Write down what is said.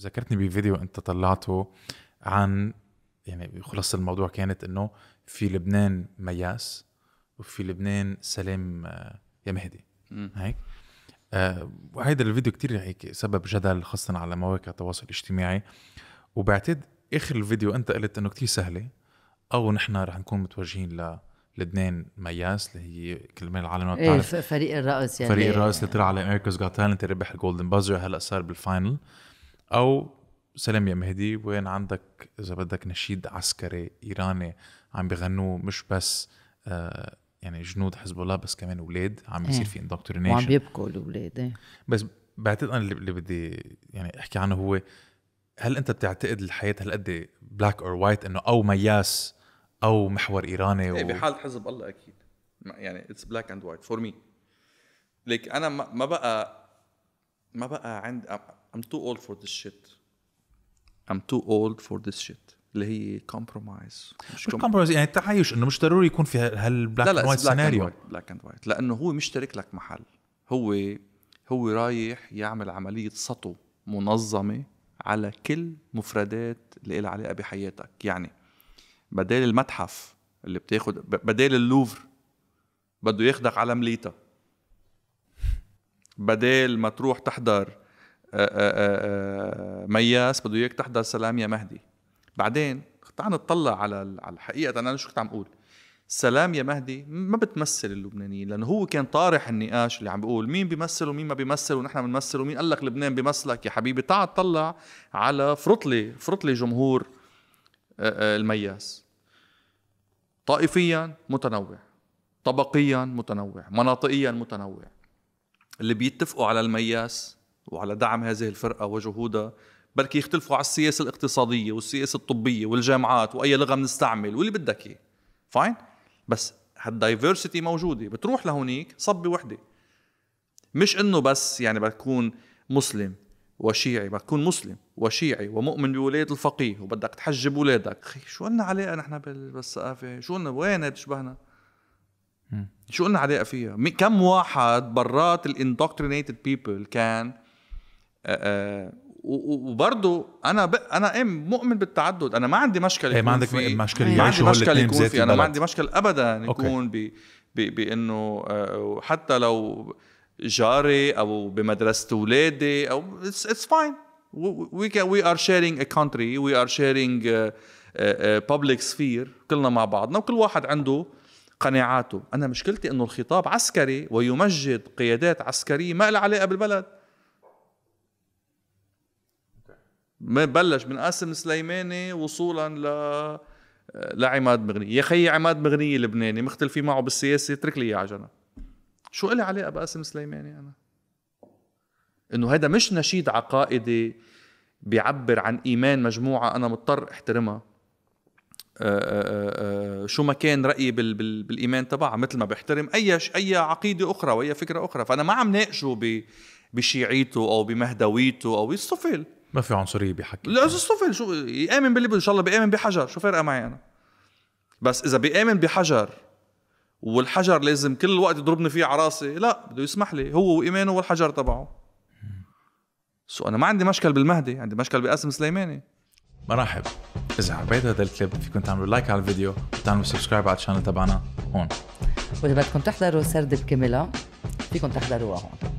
ذكرتني بفيديو انت طلعته عن يعني خلاصه الموضوع كانت انه في لبنان مياس وفي لبنان سلام آه، يا مهدي هيك آه وهيدا الفيديو كتير هيك سبب جدل خاصة على مواقع التواصل الاجتماعي وبعتقد اخر الفيديو انت قلت انه كتير سهلة او نحن رح نكون متوجهين للبنان مياس اللي هي كل من العالم ما إيه، بتعرف فريق الرقص يعني فريق الرقص اللي طلع على امريكاز جوت تالنت ربح الجولدن بازر هلا صار بالفاينل او سلام يا مهدي وين عندك اذا بدك نشيد عسكري ايراني عم بغنوه مش بس آه يعني جنود حزب الله بس كمان اولاد عم بيصير إيه. في اندوكترينيشن وعم بيبكوا الاولاد ايه بس بعتقد انا اللي بدي يعني احكي عنه هو هل انت بتعتقد الحياه هالقد بلاك اور وايت انه او مياس او محور ايراني إيه، و... ايه بحال حزب الله اكيد يعني اتس بلاك اند وايت فور مي ليك انا ما بقى ما بقى عند I'm too old for this shit I'm too old for this shit اللي هي كومبرومايز مش كومبرومايز يعني التعايش انه مش ضروري يكون في هالبلاك اند وايت سيناريو بلاك اند وايت لانه هو مش تارك لك محل هو هو رايح يعمل عمليه سطو منظمه على كل مفردات اللي لها علاقه بحياتك يعني بدال المتحف اللي بتاخد بدال اللوفر بده ياخدك على مليتا بدال ما تروح تحضر آه، آه، آه، مياس بده اياك تحضر سلام يا مهدي بعدين تعال نطلع على على الحقيقه انا شو كنت عم اقول سلام يا مهدي ما بتمثل اللبنانيين لانه هو كان طارح النقاش اللي عم بيقول مين بيمثل ومين ما بيمثل ونحن بنمثل ومين قال لك لبنان بيمثلك يا حبيبي تعال تطلع على فرطلي لي لي جمهور المياس طائفيا متنوع طبقيا متنوع مناطقيا متنوع اللي بيتفقوا على المياس وعلى دعم هذه الفرقة وجهودها بلكي يختلفوا على السياسة الاقتصادية والسياسة الطبية والجامعات وأي لغة بنستعمل واللي بدك إياه فاين بس هالدايفرسيتي موجودة بتروح لهونيك صبة وحدة مش إنه بس يعني بتكون مسلم وشيعي بدك تكون مسلم وشيعي ومؤمن بولاية الفقيه وبدك تحجب ولادك اخي شو لنا علاقة نحن بالثقافة شو لنا وين تشبهنا شو لنا علاقة فيها كم واحد برات الاندوكترينيتد بيبل كان آه، آه، وبرضه انا ب... انا ام إيه، مؤمن بالتعدد انا ما عندي مشكله إيه، يكون ما عندك في... مشكله ما عندي مشكله يكون في انا ما عندي مشكله ابدا يكون ب... ب... بانه آه، حتى لو جاري او بمدرسه اولادي او اتس فاين وي كان وي ار شيرينج ا كونتري وي ار شيرينج بابليك سفير كلنا مع بعضنا وكل واحد عنده قناعاته انا مشكلتي انه الخطاب عسكري ويمجد قيادات عسكريه ما لها علاقه بالبلد بلش من قاسم سليماني وصولا ل لعماد مغنية يا خيي عماد مغنية لبناني مختلفين معه بالسياسة اترك لي اياه على جنب شو إلي علاقة بقاسم سليماني أنا إنه هذا مش نشيد عقائدي بيعبر عن إيمان مجموعة أنا مضطر احترمها أه، أه، أه، شو ما كان رايي بال بال بالايمان تبعها مثل ما بحترم اي اي عقيده اخرى واي فكره اخرى فانا ما عم ناقشه بشيعيته او بمهدويته او الصفل ما في عنصريه بحكي لا اذا طفل شو يامن باللي بده ان شاء الله بيامن بحجر شو فارقه معي انا بس اذا بيامن بحجر والحجر لازم كل الوقت يضربني فيه على راسي لا بده يسمح لي هو وايمانه والحجر تبعه سو انا ما عندي مشكل بالمهدي عندي مشكل بقاسم سليماني مرحب اذا حبيت هذا الكليب فيكم تعملوا لايك على الفيديو وتعملوا سبسكرايب على الشانل تبعنا هون واذا بدكم تحضروا سرد بكاملها فيكم تحضروها هون